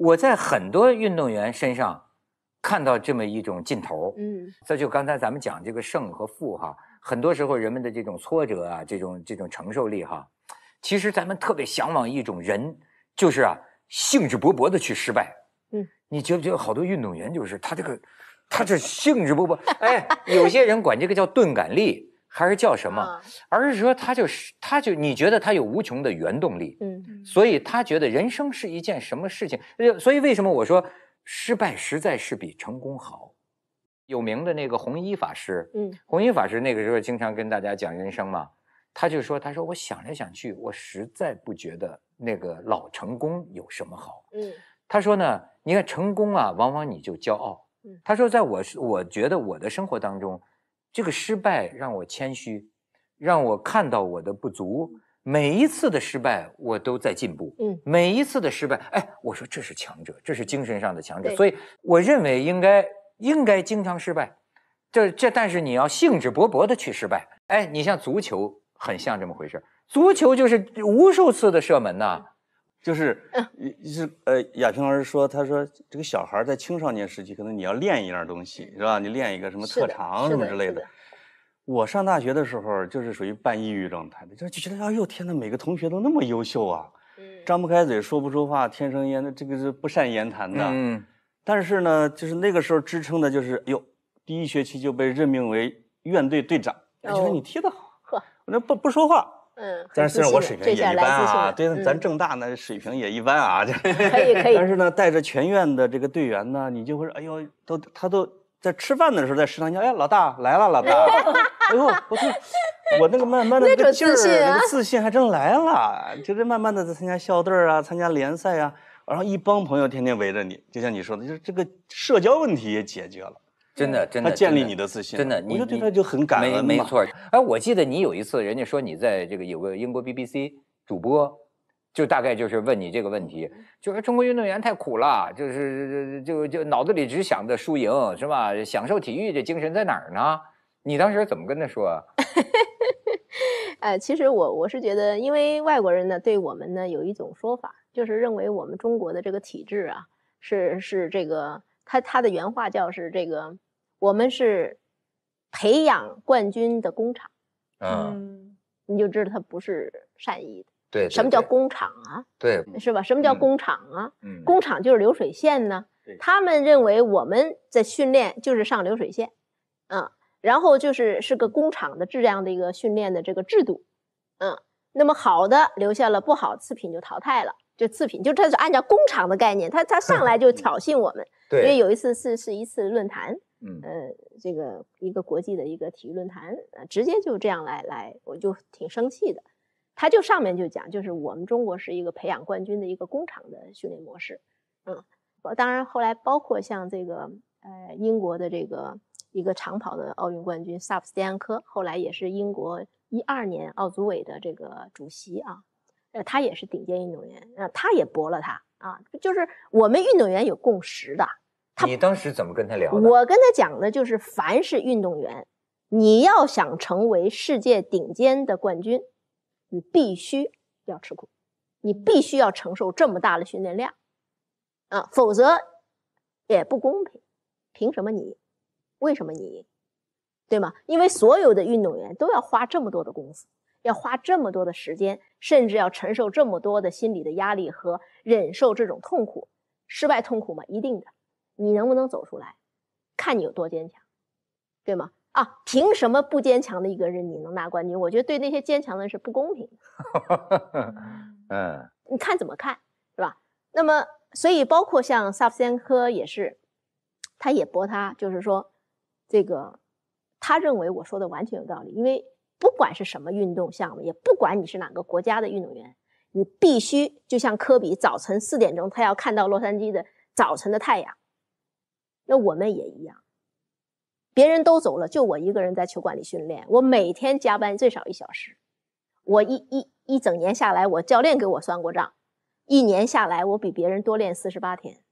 我在很多运动员身上看到这么一种劲头嗯，这就刚才咱们讲这个胜和负哈，很多时候人们的这种挫折啊，这种这种承受力哈，其实咱们特别向往一种人，就是啊，兴致勃勃的去失败，嗯，你觉不觉得好多运动员就是他这个，他这兴致勃勃，哎，有些人管这个叫钝感力。还是叫什么？而是说他就是他，就你觉得他有无穷的原动力。嗯，所以他觉得人生是一件什么事情？所以为什么我说失败实在是比成功好？有名的那个弘一法师，嗯，弘一法师那个时候经常跟大家讲人生嘛，他就说：“他说我想来想去，我实在不觉得那个老成功有什么好。”嗯，他说呢：“你看成功啊，往往你就骄傲。”嗯，他说：“在我我觉得我的生活当中。”这个失败让我谦虚，让我看到我的不足。每一次的失败，我都在进步。嗯，每一次的失败，哎，我说这是强者，这是精神上的强者。所以我认为应该应该经常失败，这这，但是你要兴致勃勃地去失败。哎，你像足球很像这么回事，足球就是无数次的射门呐。就是，就是呃，亚平老师说，他说这个小孩在青少年时期，可能你要练一样东西，是吧？你练一个什么特长什么之类的。我上大学的时候，就是属于半抑郁状态，就就觉得哎呦天哪，每个同学都那么优秀啊，张不开嘴，说不出话，天生的这个是不善言谈的。嗯。但是呢，就是那个时候支撑的就是，哟，呦，第一学期就被任命为院队队长，就觉得你踢得好，呵，我那不不说话。嗯，但是虽然我水平也一般啊。对，咱正大呢水平也一般啊。可以可以。但是呢，带着全院的这个队员呢，你就会说，哎呦，都他都在吃饭的时候，在食堂叫，哎，老大来了，老大。哎呦，不是，我那个慢慢的那个劲儿，那个自信还真来了。就是慢慢的在参加校队啊，参加联赛啊，然后一帮朋友天天围着你，就像你说的，就是这个社交问题也解决了。真的，真的建立你的自信。真的，你就对他就很感恩没错，哎，我记得你有一次，人家说你在这个有个英国 BBC 主播，就大概就是问你这个问题，就是中国运动员太苦了，就是就就脑子里只想着输赢是吧？享受体育这精神在哪儿呢？你当时怎么跟他说？哎，其实我我是觉得，因为外国人呢，对我们呢有一种说法，就是认为我们中国的这个体制啊，是是这个。他他的原话叫是这个，我们是培养冠军的工厂，嗯，你就知道他不是善意的。对，什么叫工厂啊？对，是吧？什么叫工厂啊？嗯，工厂就是流水线呢。他们认为我们在训练就是上流水线，嗯，然后就是是个工厂的质量的一个训练的这个制度，嗯，那么好的留下了，不好次品就淘汰了，就次品，就他就按照工厂的概念，他他上来就 挑衅我们。因为有一次是是一次论坛，嗯，呃，这个一个国际的一个体育论坛，呃，直接就这样来来，我就挺生气的。他就上面就讲，就是我们中国是一个培养冠军的一个工厂的训练模式，嗯，当然后来包括像这个呃英国的这个一个长跑的奥运冠军萨普斯蒂安科，后来也是英国一二年奥组委的这个主席啊，呃，他也是顶尖运动员，呃，他也驳了他啊，就是我们运动员有共识的。你当时怎么跟他聊的？我跟他讲的就是，凡是运动员，你要想成为世界顶尖的冠军，你必须要吃苦，你必须要承受这么大的训练量，啊，否则也不公平。凭什么你？为什么你？对吗？因为所有的运动员都要花这么多的功夫，要花这么多的时间，甚至要承受这么多的心理的压力和忍受这种痛苦，失败痛苦嘛，一定的。你能不能走出来，看你有多坚强，对吗？啊，凭什么不坚强的一个人你能拿冠军？我觉得对那些坚强的人是不公平。嗯，你看怎么看是吧？那么，所以包括像萨夫先科也是，他也驳他，就是说，这个他认为我说的完全有道理。因为不管是什么运动项目，也不管你是哪个国家的运动员，你必须就像科比早晨四点钟他要看到洛杉矶的早晨的太阳。那我们也一样，别人都走了，就我一个人在球馆里训练。我每天加班最少一小时，我一一一整年下来，我教练给我算过账，一年下来我比别人多练四十八天。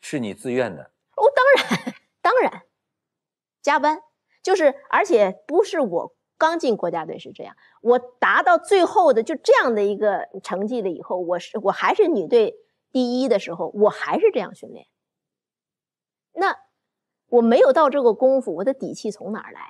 是你自愿的哦？当然，当然，加班就是，而且不是我刚进国家队是这样，我达到最后的就这样的一个成绩了以后，我是我还是女队第一的时候，我还是这样训练。那我没有到这个功夫，我的底气从哪儿来？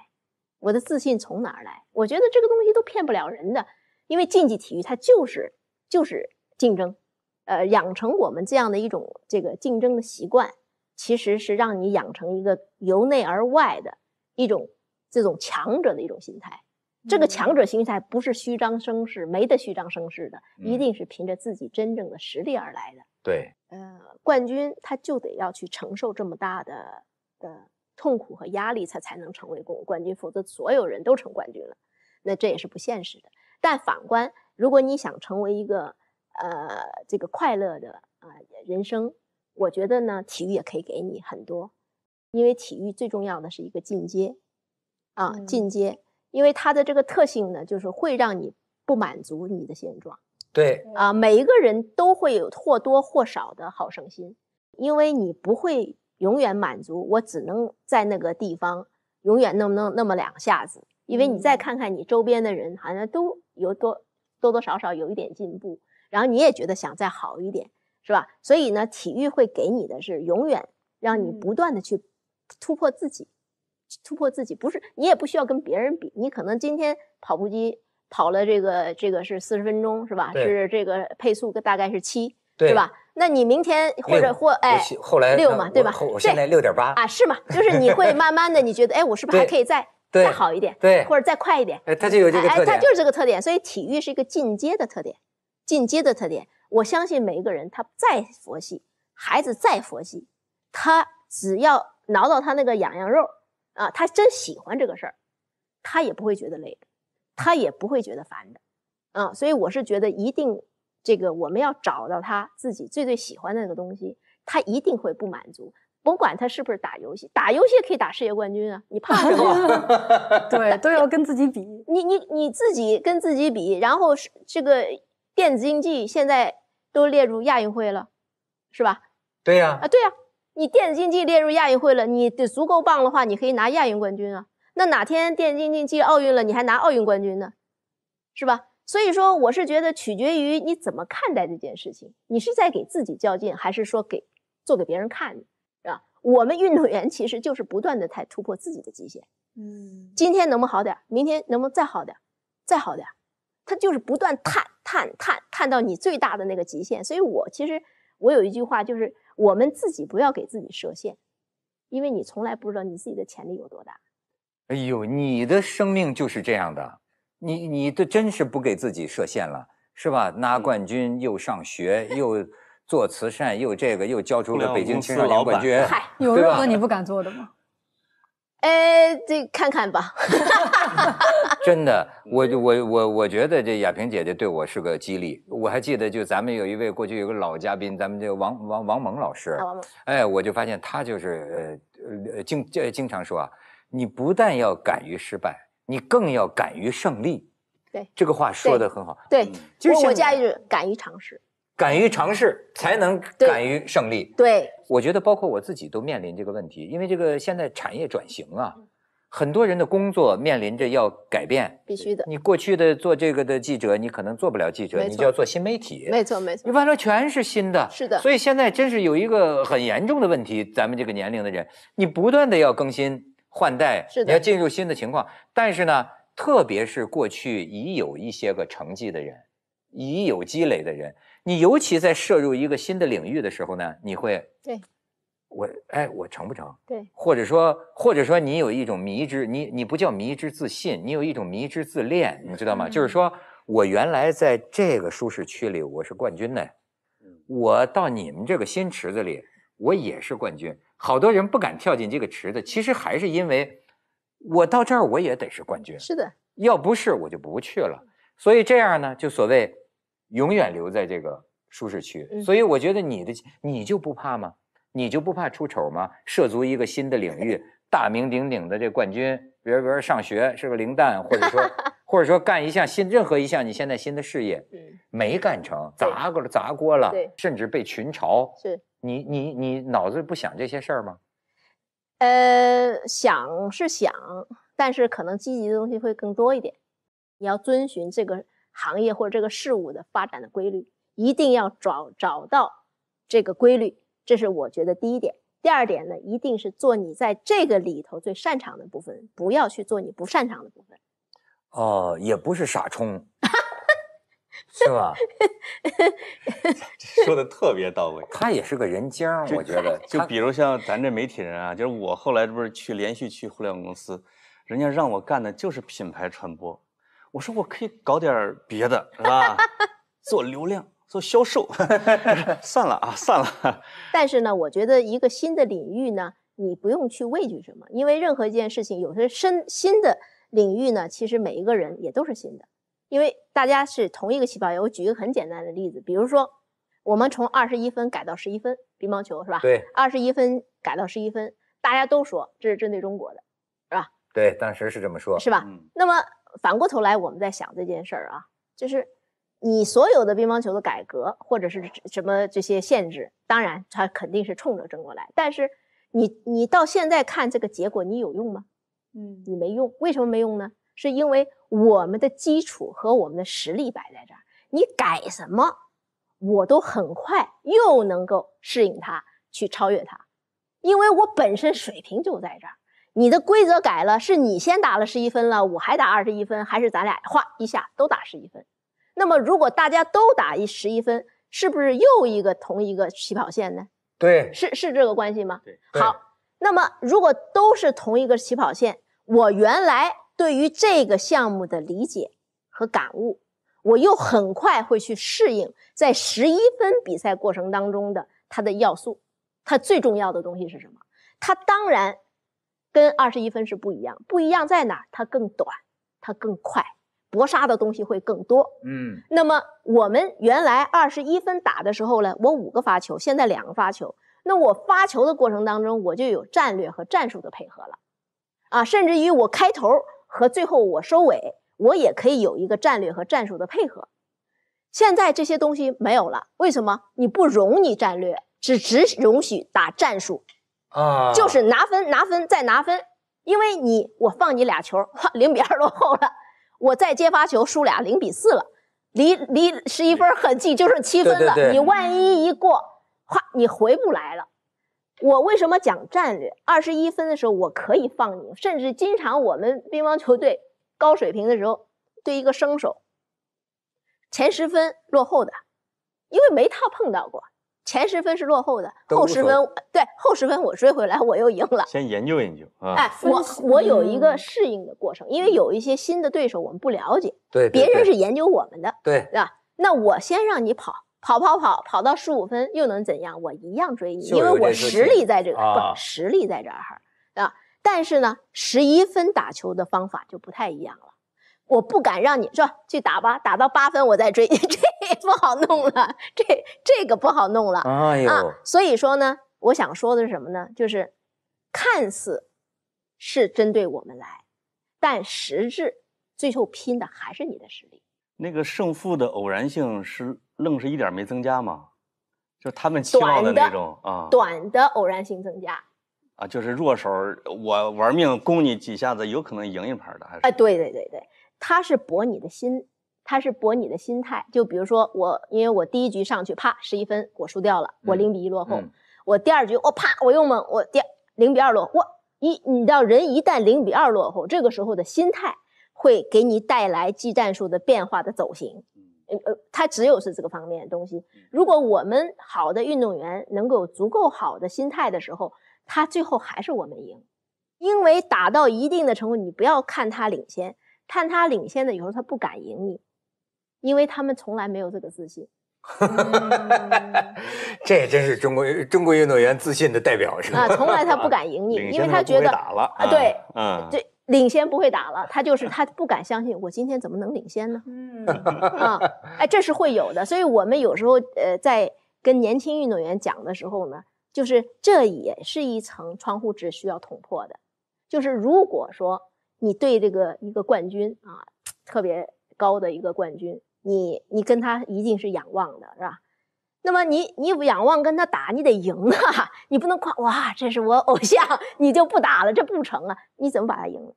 我的自信从哪儿来？我觉得这个东西都骗不了人的，因为竞技体育它就是就是竞争，呃，养成我们这样的一种这个竞争的习惯，其实是让你养成一个由内而外的一种这种强者的一种心态。这个强者心态不是虚张声势，没得虚张声势的，一定是凭着自己真正的实力而来的。对，呃，冠军他就得要去承受这么大的的痛苦和压力，他才能成为冠冠军，否则所有人都成冠军了，那这也是不现实的。但反观，如果你想成为一个呃这个快乐的啊人生，我觉得呢，体育也可以给你很多，因为体育最重要的是一个进阶啊进阶，因为它的这个特性呢，就是会让你不满足你的现状。对啊，每一个人都会有或多或少的好胜心，因为你不会永远满足，我只能在那个地方永远那么么那么两下子。因为你再看看你周边的人，好像都有多多多少少有一点进步，然后你也觉得想再好一点，是吧？所以呢，体育会给你的是永远让你不断的去突破自己，突破自己不是你也不需要跟别人比，你可能今天跑步机。跑了这个这个是四十分钟是吧？是这个配速大概是七，是吧？那你明天或者或哎后来六嘛，对吧？现在六点八啊是嘛？就是你会慢慢的，你觉得哎，我是不是还可以再再好一点？对，或者再快一点？哎，他就有这个特点。哎，他就是这个特点。所以体育是一个进阶的特点，进阶的特点。我相信每一个人，他再佛系，孩子再佛系，他只要挠到他那个痒痒肉啊，他真喜欢这个事儿，他也不会觉得累。他也不会觉得烦的，啊，所以我是觉得一定，这个我们要找到他自己最最喜欢的那个东西，他一定会不满足。甭管他是不是打游戏，打游戏可以打世界冠军啊，你怕什么？对，都要跟自己比。你你你自己跟自己比，然后是这个电子竞技现在都列入亚运会了，是吧？对呀，啊对呀，你电子竞技列入亚运会了，你得足够棒的话，你可以拿亚运冠军啊。那哪天电竞竞技奥运了，你还拿奥运冠军呢，是吧？所以说，我是觉得取决于你怎么看待这件事情，你是在给自己较劲，还是说给做给别人看呢？是吧？我们运动员其实就是不断的在突破自己的极限，嗯，今天能不能好点明天能不能再好点再好点他就是不断探探探探到你最大的那个极限。所以我其实我有一句话就是，我们自己不要给自己设限，因为你从来不知道你自己的潜力有多大。哎呦，你的生命就是这样的，你你的真是不给自己设限了，是吧？拿冠军又上学又做慈善又这个又交出了北京青少年冠军，任何你不敢做的吗？哎，这看看吧。真的，我我我我觉得这亚萍姐姐对我是个激励。我还记得，就咱们有一位过去有个老嘉宾，咱们这个王王王蒙老师，哎，我就发现他就是呃呃经经常说啊。你不但要敢于失败，你更要敢于胜利。对，这个话说的很好。对，就是我家就是敢于尝试，敢于尝试才能敢于胜利。对，我觉得包括我自己都面临这个问题，因为这个现在产业转型啊，很多人的工作面临着要改变。必须的，你过去的做这个的记者，你可能做不了记者，你就要做新媒体。没错没错，你般都全是新的。是的，所以现在真是有一个很严重的问题，咱们这个年龄的人，你不断的要更新。换代，你要进入新的情况，但是呢，特别是过去已有一些个成绩的人，已有积累的人，你尤其在涉入一个新的领域的时候呢，你会对，我哎，我成不成？对，或者说或者说你有一种迷之你你不叫迷之自信，你有一种迷之自恋，你知道吗？就是说我原来在这个舒适区里我是冠军呢，我到你们这个新池子里，我也是冠军。好多人不敢跳进这个池子，其实还是因为，我到这儿我也得是冠军。是的，要不是我就不去了。所以这样呢，就所谓永远留在这个舒适区。所以我觉得你的你就不怕吗？你就不怕出丑吗？涉足一个新的领域，大名鼎鼎的这冠军，比如比如上学是个零蛋，或者说 或者说干一项新任何一项你现在新的事业，没干成砸过了砸锅了，甚至被群嘲是。你你你脑子不想这些事儿吗？呃，想是想，但是可能积极的东西会更多一点。你要遵循这个行业或者这个事物的发展的规律，一定要找找到这个规律，这是我觉得第一点。第二点呢，一定是做你在这个里头最擅长的部分，不要去做你不擅长的部分。哦，也不是傻充。是吧？说的特别到位。他也是个人精儿，我觉得。就比如像咱这媒体人啊，就是我后来不是去连续去互联网公司，人家让我干的就是品牌传播。我说我可以搞点别的，是吧？做流量，做销售，算了啊，算了。但是呢，我觉得一个新的领域呢，你不用去畏惧什么，因为任何一件事情，有些新新的领域呢，其实每一个人也都是新的。因为大家是同一个起跑线，我举一个很简单的例子，比如说我们从二十一分改到十一分，乒乓球是吧？对，二十一分改到十一分，大家都说这是针对中国的，是吧？对，当时是这么说，是吧？嗯。那么反过头来，我们在想这件事儿啊，就是你所有的乒乓球的改革或者是什么这些限制，当然它肯定是冲着中国来，但是你你到现在看这个结果，你有用吗？嗯，你没用，为什么没用呢？是因为。我们的基础和我们的实力摆在这儿，你改什么，我都很快又能够适应它，去超越它，因为我本身水平就在这儿。你的规则改了，是你先打了十一分了，我还打二十一分，还是咱俩哗一下都打十一分？那么如果大家都打一十一分，是不是又一个同一个起跑线呢？对，是是这个关系吗？对，好。那么如果都是同一个起跑线，我原来。对于这个项目的理解和感悟，我又很快会去适应在十一分比赛过程当中的它的要素，它最重要的东西是什么？它当然跟二十一分是不一样，不一样在哪儿？它更短，它更快，搏杀的东西会更多。嗯，那么我们原来二十一分打的时候呢，我五个发球，现在两个发球，那我发球的过程当中我就有战略和战术的配合了，啊，甚至于我开头。和最后我收尾，我也可以有一个战略和战术的配合。现在这些东西没有了，为什么？你不容你战略，只只容许打战术，啊，就是拿分拿分再拿分。因为你我放你俩球，零比二落后了，我再接发球输俩，零比四了，离离十一分很近，就剩七分了。你万一一过，哈，你回不来了。我为什么讲战略？二十一分的时候，我可以放你，甚至经常我们乒乓球队高水平的时候，对一个生手，前十分落后的，因为没他碰到过，前十分是落后的，后十分对后十分我追回来，我又赢了。先研究研究啊！哎，我我有一个适应的过程，因为有一些新的对手我们不了解，对，别人是研究我们的，对，对吧？那我先让你跑。跑跑跑，跑到十五分又能怎样？我一样追，你，因为我实力在这儿，不，实力在这儿哈啊！但是呢，十一分打球的方法就不太一样了。我不敢让你说去打吧，打到八分我再追，你，这不好弄了，这这个不好弄了啊！所以说呢，我想说的是什么呢？就是看似是针对我们来，但实质最后拼的还是你的实力。那个胜负的偶然性是。愣是一点没增加嘛，就他们期望的那种啊，短的偶然性增加啊，就是弱手我玩命攻你几下子，有可能赢一盘的，还是哎，对对对对，他是博你的心，他是博你的心态。就比如说我，因为我第一局上去啪十一分，我输掉了，我零比一落后，我第二局我啪我又猛，我第二零比二落，我一你知道人一旦零比二落后，这个时候的心态会给你带来技战术的变化的走形。呃呃，他只有是这个方面的东西。如果我们好的运动员能够有足够好的心态的时候，他最后还是我们赢。因为打到一定的程度，你不要看他领先，看他领先的有时候他不敢赢你，因为他们从来没有这个自信。这也真是中国中国运动员自信的代表是吧？啊，从来他不敢赢你，因为他觉得啊，对，嗯，对。领先不会打了，他就是 他不敢相信，我今天怎么能领先呢？嗯啊，哎，这是会有的。所以我们有时候呃，在跟年轻运动员讲的时候呢，就是这也是一层窗户纸需要捅破的。就是如果说你对这个一个冠军啊，特别高的一个冠军，你你跟他一定是仰望的，是吧？那么你你仰望跟他打，你得赢啊！你不能夸哇，这是我偶像，你就不打了，这不成啊！你怎么把他赢了？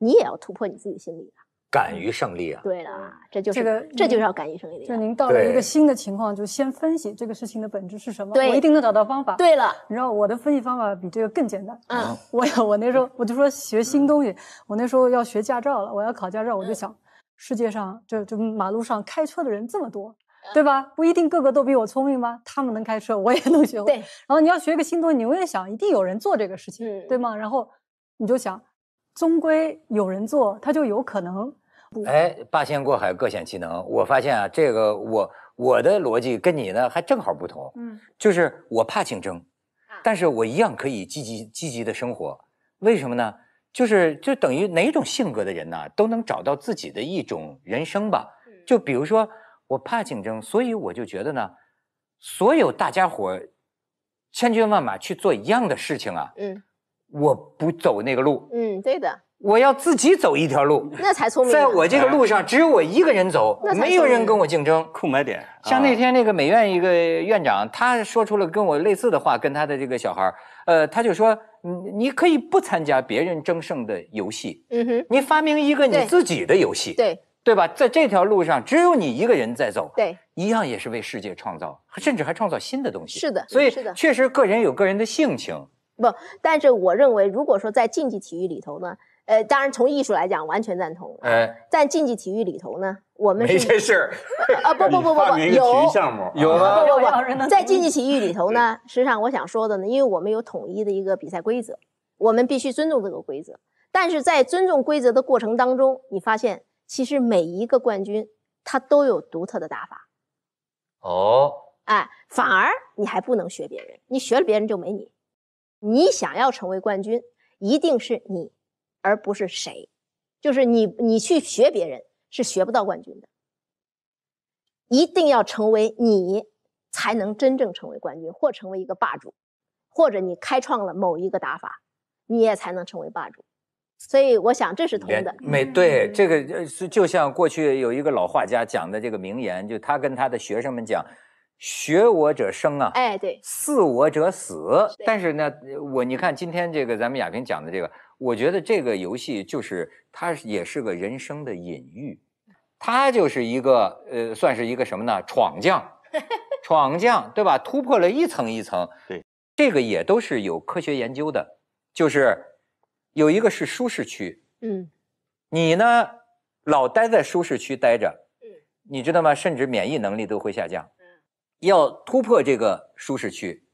你也要突破你自己心理啊，敢于胜利啊！对了，这就是，这就是要敢于胜利。就您到了一个新的情况，就先分析这个事情的本质是什么，我一定能找到方法。对了，你知道我的分析方法比这个更简单。嗯，我我那时候我就说学新东西，我那时候要学驾照了，我要考驾照，我就想，世界上就就马路上开车的人这么多。对吧？不一定个个都比我聪明吗？他们能开车，我也能学会。对。然后你要学个新东西，你永远想，一定有人做这个事情，对吗？然后你就想，终归有人做，他就有可能。哎，八仙过海，各显其能。我发现啊，这个我我的逻辑跟你呢还正好不同。嗯。就是我怕竞争，但是我一样可以积极积极的生活。为什么呢？就是就等于哪种性格的人呢，都能找到自己的一种人生吧。就比如说。我怕竞争，所以我就觉得呢，所有大家伙千军万马去做一样的事情啊，嗯，我不走那个路，嗯，对的，我要自己走一条路，那才聪明。在我这个路上，只有我一个人走，没有人跟我竞争。空白点，像那天那个美院一个院长，他说出了跟我类似的话，跟他的这个小孩呃，他就说，你你可以不参加别人争胜的游戏，嗯哼，你发明一个你自己的游戏，对。对吧？在这条路上，只有你一个人在走，对，一样也是为世界创造，甚至还创造新的东西。是的，所以是的，确实个人有个人的性情。不，但是我认为，如果说在竞技体育里头呢，呃，当然从艺术来讲，完全赞同。哎，在竞技体育里头呢，我们没这事儿啊，不不不不不，有项目有吗？不不不，在竞技体育里头呢，实际上我想说的呢，因为我们有统一的一个比赛规则，我们必须尊重这个规则。但是在尊重规则的过程当中，你发现。其实每一个冠军，他都有独特的打法。哦，哎，反而你还不能学别人，你学了别人就没你。你想要成为冠军，一定是你，而不是谁。就是你，你去学别人是学不到冠军的。一定要成为你，才能真正成为冠军，或成为一个霸主，或者你开创了某一个打法，你也才能成为霸主。所以我想这是通的。没对，这个是就像过去有一个老画家讲的这个名言，就他跟他的学生们讲：“学我者生啊，哎对，似我者死。”但是呢，我你看今天这个咱们亚平讲的这个，我觉得这个游戏就是它也是个人生的隐喻，它就是一个呃算是一个什么呢？闯将，闯将对吧？突破了一层一层。对，这个也都是有科学研究的，就是。有一个是舒适区，嗯，你呢，老待在舒适区待着，嗯，你知道吗？甚至免疫能力都会下降。嗯，要突破这个舒适区，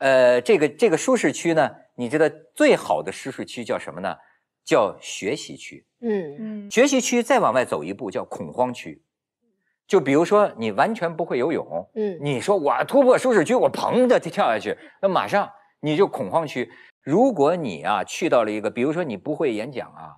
呃，这个这个舒适区呢，你知道最好的舒适区叫什么呢？叫学习区，嗯嗯，学习区再往外走一步叫恐慌区。就比如说你完全不会游泳，嗯，你说我突破舒适区，我砰的就跳下去，那马上你就恐慌区。如果你啊去到了一个，比如说你不会演讲啊，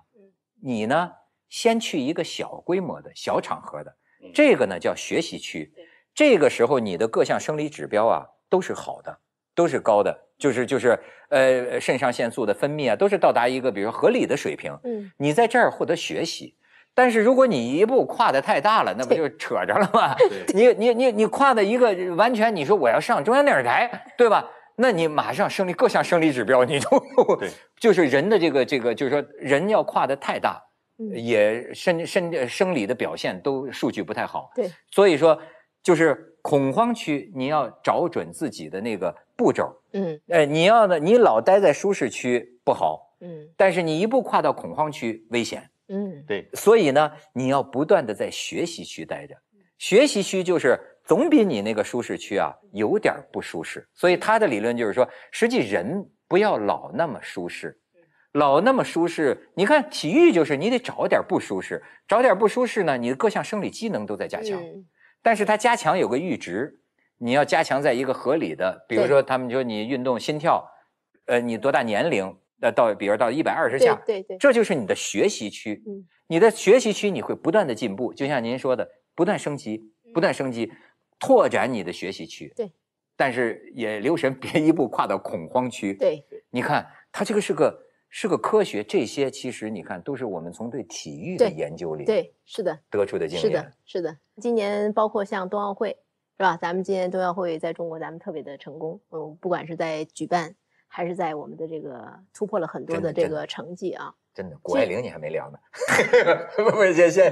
你呢先去一个小规模的小场合的，这个呢叫学习区。这个时候你的各项生理指标啊都是好的，都是高的，就是就是呃肾上腺素的分泌啊都是到达一个比如说合理的水平。嗯，你在这儿获得学习，但是如果你一步跨的太大了，那不就扯着了吗？你你你你跨的一个完全，你说我要上中央电视台，对吧？那你马上生理各项生理指标，你都对，就是人的这个这个，就是说人要跨的太大，也身身生理的表现都数据不太好。对，所以说就是恐慌区，你要找准自己的那个步骤。嗯，哎，你要呢，你老待在舒适区不好。嗯，但是你一步跨到恐慌区危险。嗯，对，所以呢，你要不断的在学习区待着。学习区就是。总比你那个舒适区啊有点不舒适，所以他的理论就是说，实际人不要老那么舒适，老那么舒适。你看体育就是，你得找点不舒适，找点不舒适呢，你的各项生理机能都在加强。嗯。但是它加强有个阈值，你要加强在一个合理的，比如说他们说你运动心跳，呃，你多大年龄，呃，到比如到一百二十下，对对，这就是你的学习区。嗯。你的学习区你会不断的进步，就像您说的，不断升级，不断升级。拓展你的学习区，对，但是也留神别一步跨到恐慌区。对，你看它这个是个是个科学，这些其实你看都是我们从对体育的研究里，对，是的，得出的经验，是的。是的。今年包括像冬奥会，是吧？咱们今年冬奥会在中国，咱们特别的成功。嗯，不管是在举办，还是在我们的这个突破了很多的这个成绩啊。真的，谷爱凌你还没聊呢，不不，先先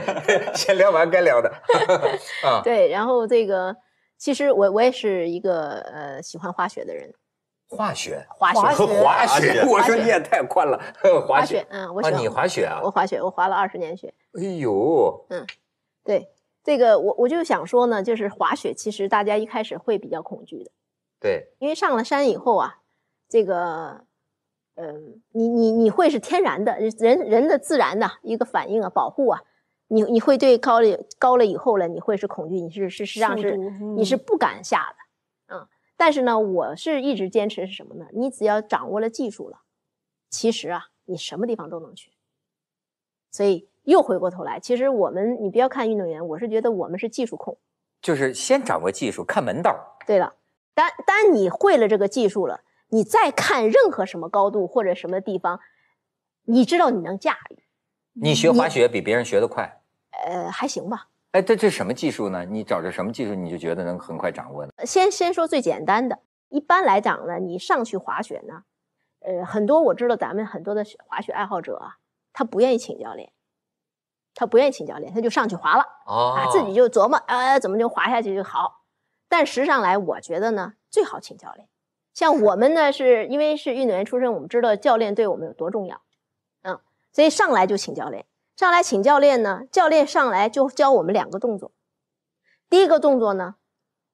先聊完该聊的 啊。对，然后这个，其实我我也是一个呃喜欢滑雪的人。滑雪，滑雪，滑雪。我说你也太宽了，滑雪。嗯，我啊，你滑雪啊？我滑雪，我滑了二十年雪。哎呦，嗯，对，这个我我就想说呢，就是滑雪，其实大家一开始会比较恐惧的。对，因为上了山以后啊，这个。嗯，你你你会是天然的，人人的自然的一个反应啊，保护啊，你你会对高了高了以后呢，你会是恐惧，你是是实际上是你是不敢下的啊。但是呢，我是一直坚持是什么呢？你只要掌握了技术了，其实啊，你什么地方都能去。所以又回过头来，其实我们你不要看运动员，我是觉得我们是技术控，就是先掌握技术，看门道对了，但但你会了这个技术了。你再看任何什么高度或者什么地方，你知道你能驾驭。你学滑雪比别人学得快？呃，还行吧。哎，这这什么技术呢？你找着什么技术你就觉得能很快掌握先先说最简单的。一般来讲呢，你上去滑雪呢，呃，很多我知道咱们很多的滑雪爱好者，他不愿意请教练，他不愿意请教练，他就上去滑了啊，自己就琢磨，呃，怎么就滑下去就好。但实际上来，我觉得呢，最好请教练。像我们呢，是因为是运动员出身，我们知道教练对我们有多重要，嗯，所以上来就请教练。上来请教练呢，教练上来就教我们两个动作。第一个动作呢，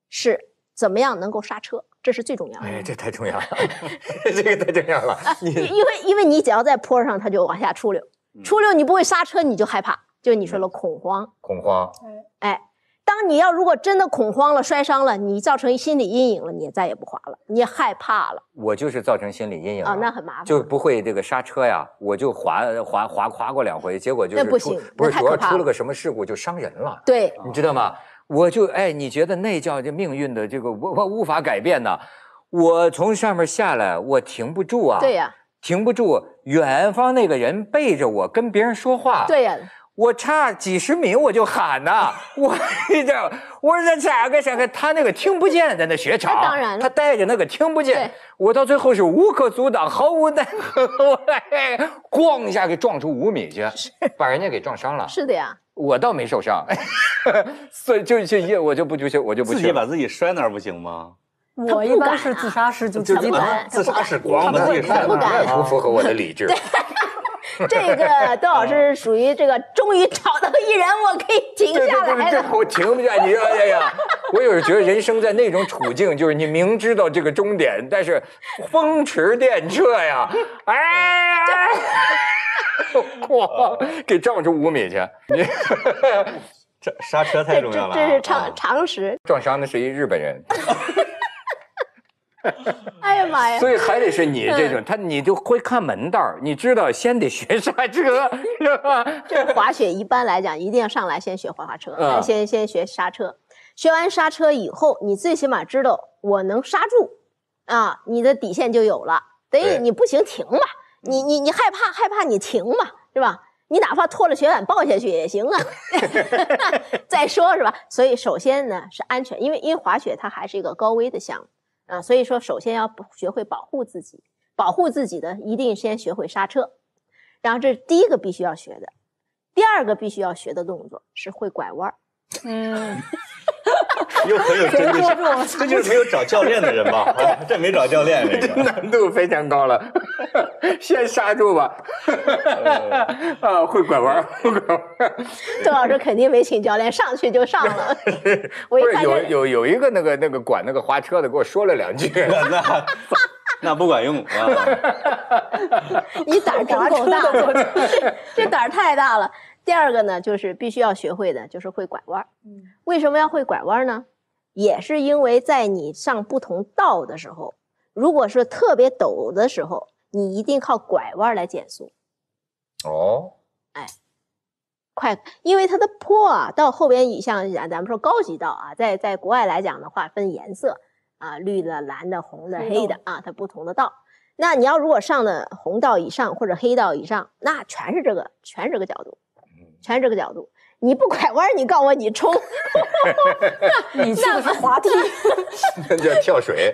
是怎么样能够刹车，这是最重要的。哎，这太重要了，这个太重要了。因为因为你只要在坡上，它就往下出溜，出溜你不会刹车，你就害怕，就你说了恐慌。恐慌。哎。当你要如果真的恐慌了摔伤了，你造成心理阴影了，你再也不滑了，你害怕了。我就是造成心理阴影啊，那很麻烦，就不会这个刹车呀，我就滑滑滑滑过两回，结果就是那不行，不是主要出了个什么事故就伤人了。对，你知道吗？我就哎，你觉得那叫这命运的这个我我无法改变呢？我从上面下来，我停不住啊。对呀，停不住。远方那个人背着我跟别人说话。对呀。我差几十米我就喊呐，我，一知我说咋个咋个，他那个听不见，在那学长，他带着那个听不见，我到最后是无可阻挡，毫无奈何，我咣一下给撞出五米去，把人家给撞伤了。是的呀，我倒没受伤，所以就就我就不就我就不行，自己把自己摔那儿不行吗？我一般是自杀式就就自杀，自杀是光不那太不符合我的理智。这个邓老师属于这个，终于找到一人我可以停下来了。我停不下你说呀呀，我有时觉得人生在那种处境，就是你明知道这个终点，但是风驰电掣呀，哎，哐，给撞出五米去，这刹车太重要了。这是常常识。撞伤的是一日本人。哎呀妈呀！所以还得是你这种，他你就会看门道你知道先得学刹车，是吧？这滑雪一般来讲，一定要上来先学滑滑车，先先学刹车。学完刹车以后，你最起码知道我能刹住啊，你的底线就有了。等于你不行停吧，你你你害怕害怕你停吧，是吧？你哪怕拖了雪板抱下去也行啊。再说是吧？所以首先呢是安全，因为因为滑雪它还是一个高危的项目。啊，所以说，首先要学会保护自己，保护自己的一定先学会刹车，然后这是第一个必须要学的。第二个必须要学的动作是会拐弯儿。嗯。又很有针对性，这就是没有找教练的人吧？啊，这没找教练，这 难度非常高了。先刹住吧。啊，会拐弯，会拐弯。周 老师肯定没请教练，上去就上了。不是有有有一个那个那个管那个滑车的，给我说了两句。那那不管用啊。你胆儿够大？这胆儿太大了。第二个呢，就是必须要学会的，就是会拐弯儿。嗯，为什么要会拐弯儿呢？也是因为在你上不同道的时候，如果是特别陡的时候，你一定靠拐弯来减速。哦，哎，快，因为它的坡啊，到后边，像咱咱们说高级道啊，在在国外来讲的话，分颜色啊，绿的、蓝的、红的、黑的啊，它不同的道。那你要如果上的红道以上或者黑道以上，那全是这个，全是这个角度。全是这个角度，你不拐弯，你告我你冲 你就是滑梯，那叫跳水，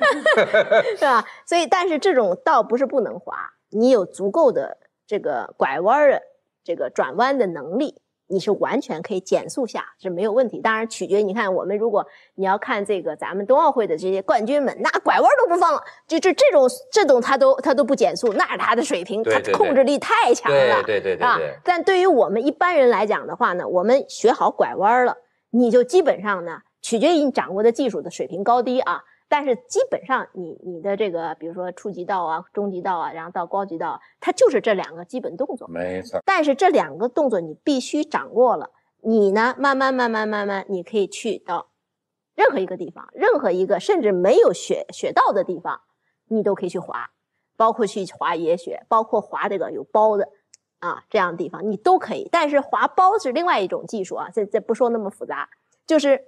是吧？所以，但是这种倒不是不能滑，你有足够的这个拐弯的这个转弯的能力。你是完全可以减速下是没有问题，当然取决于你看我们如果你要看这个咱们冬奥会的这些冠军们，那拐弯都不放了，就这这种这种他都他都不减速，那是他的水平，他控制力太强了，对对对对啊！但对于我们一般人来讲的话呢，我们学好拐弯了，你就基本上呢，取决于你掌握的技术的水平高低啊。但是基本上，你你的这个，比如说初级道啊、中级道啊，然后到高级道，它就是这两个基本动作，没错。但是这两个动作你必须掌握了，你呢慢慢慢慢慢慢，你可以去到任何一个地方，任何一个甚至没有雪雪道的地方，你都可以去滑，包括去滑野雪，包括滑这个有包的啊这样的地方你都可以。但是滑包是另外一种技术啊，这这不说那么复杂，就是，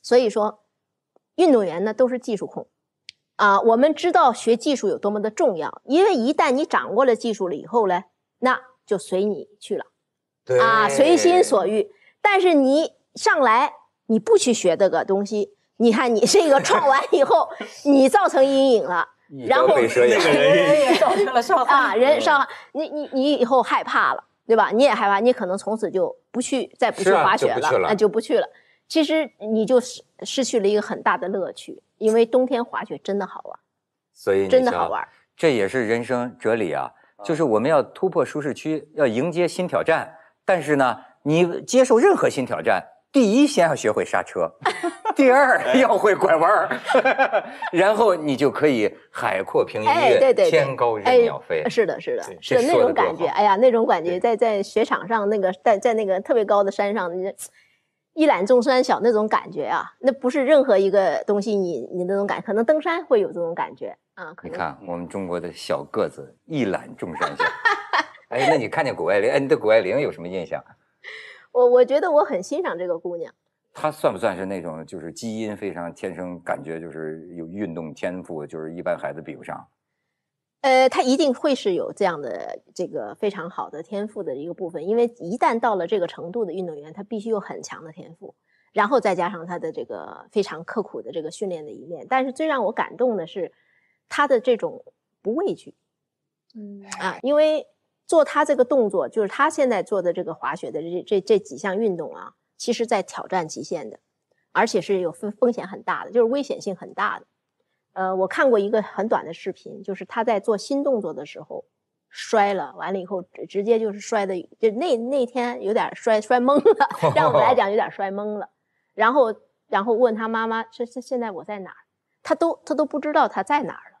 所以说。运动员呢都是技术控，啊，我们知道学技术有多么的重要，因为一旦你掌握了技术了以后呢，那就随你去了，啊，随心所欲。但是你上来你不去学这个东西，你看你这个创完以后，你造成阴影了，然后人也造了啊，人伤你你你以后害怕了，对吧？你也害怕，你可能从此就不去再不去滑雪了，那就不去了。其实你就失失去了一个很大的乐趣，因为冬天滑雪真的好玩，所以真的好玩。这也是人生哲理啊，就是我们要突破舒适区，要迎接新挑战。但是呢，你接受任何新挑战，第一先要学会刹车，第二要会拐弯，然后你就可以海阔凭鱼跃，天高任鸟飞。是的，是的，是的那种感觉，哎呀，那种感觉在在雪场上，那个在在那个特别高的山上，你。一览众山小那种感觉啊，那不是任何一个东西，你你那种感，可能登山会有这种感觉啊。你看我们中国的小个子一览众山小，哎，那你看见谷爱凌，哎，你对谷爱凌有什么印象？我我觉得我很欣赏这个姑娘。她算不算是那种就是基因非常天生，感觉就是有运动天赋，就是一般孩子比不上。呃，他一定会是有这样的这个非常好的天赋的一个部分，因为一旦到了这个程度的运动员，他必须有很强的天赋，然后再加上他的这个非常刻苦的这个训练的一面。但是最让我感动的是他的这种不畏惧，嗯啊，因为做他这个动作，就是他现在做的这个滑雪的这这这几项运动啊，其实在挑战极限的，而且是有风风险很大的，就是危险性很大的。呃，我看过一个很短的视频，就是他在做新动作的时候摔了，完了以后直接就是摔的，就那那天有点摔摔懵了，让我们来讲有点 摔懵了。然后，然后问他妈妈：“现现现在我在哪儿？”他都他都不知道他在哪儿了，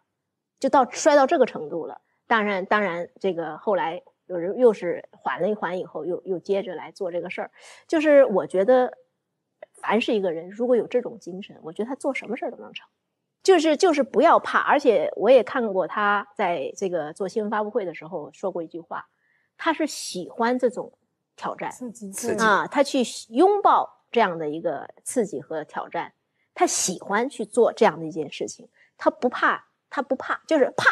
就到摔到这个程度了。当然，当然这个后来有人又是缓了一缓以后，又又接着来做这个事儿。就是我觉得，凡是一个人如果有这种精神，我觉得他做什么事儿都能成。就是就是不要怕，而且我也看过他在这个做新闻发布会的时候说过一句话，他是喜欢这种挑战，刺激，刺激啊，他去拥抱这样的一个刺激和挑战，他喜欢去做这样的一件事情，他不怕，他不怕，就是怕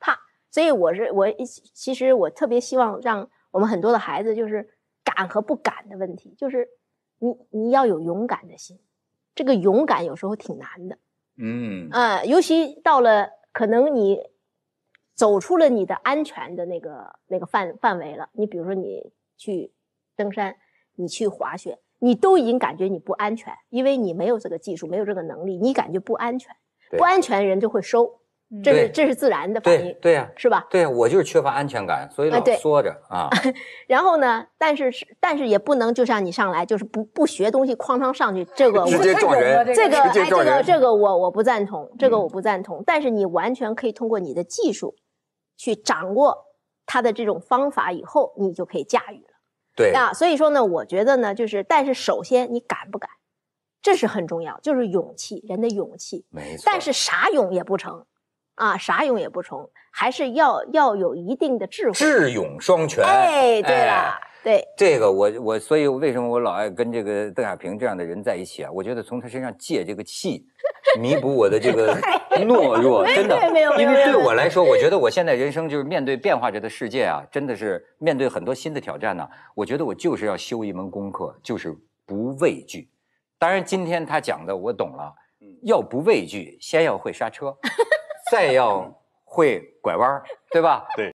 怕，所以我是我其实我特别希望让我们很多的孩子就是敢和不敢的问题，就是你你要有勇敢的心，这个勇敢有时候挺难的。嗯啊，尤其到了可能你走出了你的安全的那个那个范范围了，你比如说你去登山，你去滑雪，你都已经感觉你不安全，因为你没有这个技术，没有这个能力，你感觉不安全，不安全人就会收。这是这是自然的反应，对呀，是吧？对呀，我就是缺乏安全感，所以老缩着啊。然后呢，但是是但是也不能就像你上来就是不不学东西，哐当上去这个直接撞人，这个这个这个我我不赞同，这个我不赞同。但是你完全可以通过你的技术去掌握他的这种方法以后，你就可以驾驭了。对啊，所以说呢，我觉得呢，就是但是首先你敢不敢，这是很重要，就是勇气，人的勇气。没错，但是啥勇也不成。啊，啥勇也不从，还是要要有一定的智慧，智勇双全。哎，对了，对这个我我所以为什么我老爱跟这个邓亚萍这样的人在一起啊？我觉得从他身上借这个气，弥补我的这个 懦弱，真的。因为对我来说，我觉得我现在人生就是面对变化着的世界啊，真的是面对很多新的挑战呢。我觉得我就是要修一门功课，就是不畏惧。当然，今天他讲的我懂了，要不畏惧，先要会刹车。再要会拐弯对吧？对。